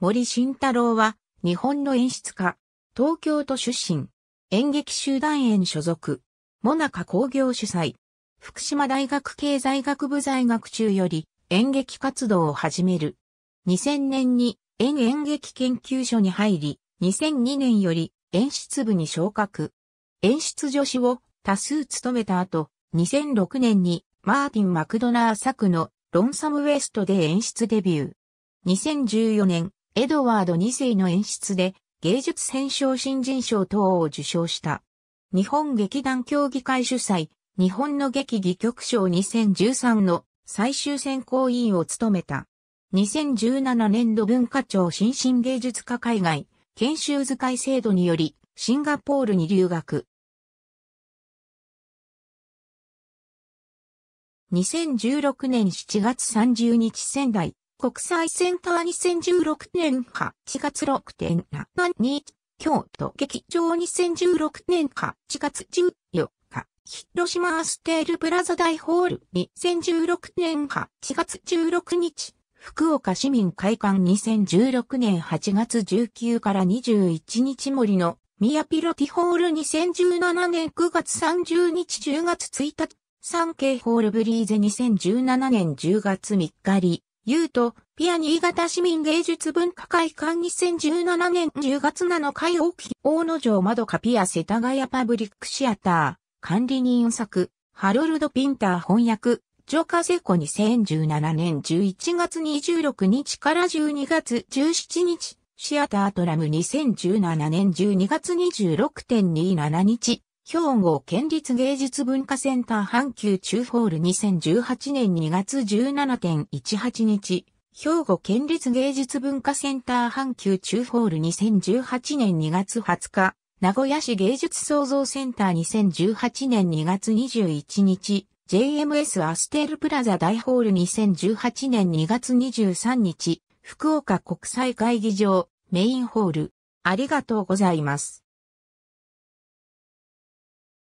森慎太郎は、日本の演出家、東京都出身、演劇集団園所属、モナカ工業主催、福島大学経済学部在学中より演劇活動を始める。2000年に演演劇研究所に入り、2002年より演出部に昇格。演出助手を多数務めた後、2006年にマーティン・マクドナー作のロンサム・ウェストで演出デビュー。2014年、エドワード2世の演出で芸術編奨新人賞等を受賞した。日本劇団協議会主催、日本の劇技局賞2013の最終選考委員を務めた。2017年度文化庁新進芸術家海外研修図解制度によりシンガポールに留学。2016年7月30日仙台国際センター2016年8月6.7日、京都劇場2016年8月14日、広島アステールプラザ大ホール2016年8月16日、福岡市民会館2016年8月19から21日森の宮ピロティホール2017年9月30日10月1日、産経ホールブリーゼ2017年10月3日リ言うと、ピア新潟市民芸術文化会館2017年10月7日大き大野城窓かピア世田谷パブリックシアター、管理人作、ハロルド・ピンター翻訳、ジョカセコ2017年11月26日から12月17日、シアタートラム2017年12月26.27日、兵庫県立芸術文化センター阪急中ホール2018年2月17.18日、兵庫県立芸術文化センター阪急中ホール2018年2月20日、名古屋市芸術創造センター2018年2月21日、JMS アステルプラザ大ホール2018年2月23日、福岡国際会議場メインホール、ありがとうございます。